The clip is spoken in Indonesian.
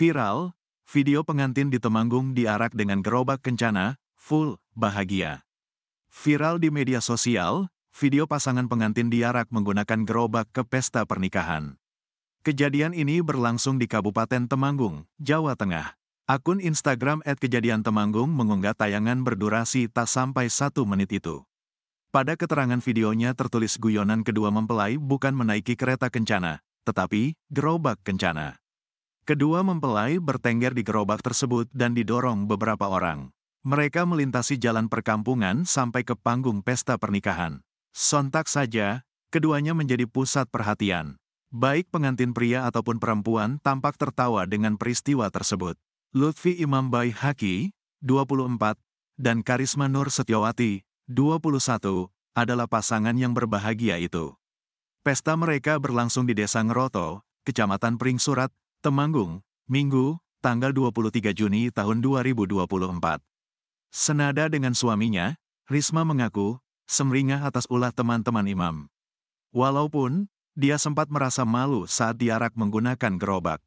Viral, video pengantin di Temanggung diarak dengan gerobak kencana, full, bahagia. Viral di media sosial, video pasangan pengantin diarak menggunakan gerobak ke pesta pernikahan. Kejadian ini berlangsung di Kabupaten Temanggung, Jawa Tengah. Akun Instagram kejadian Temanggung mengunggah tayangan berdurasi tak sampai satu menit itu. Pada keterangan videonya tertulis guyonan kedua mempelai bukan menaiki kereta kencana, tetapi gerobak kencana. Kedua mempelai bertengger di gerobak tersebut dan didorong beberapa orang. Mereka melintasi jalan perkampungan sampai ke panggung pesta pernikahan. Sontak saja, keduanya menjadi pusat perhatian. Baik pengantin pria ataupun perempuan tampak tertawa dengan peristiwa tersebut. Lutfi Imam Bai Haki, 24, dan Karisma Nur Setiawati, 21, adalah pasangan yang berbahagia itu. Pesta mereka berlangsung di Desa Ngeroto, Kecamatan Pringsurat, Temanggung, Minggu, tanggal 23 Juni tahun 2024. Senada dengan suaminya, Risma mengaku, semringah atas ulah teman-teman imam. Walaupun, dia sempat merasa malu saat diarak menggunakan gerobak.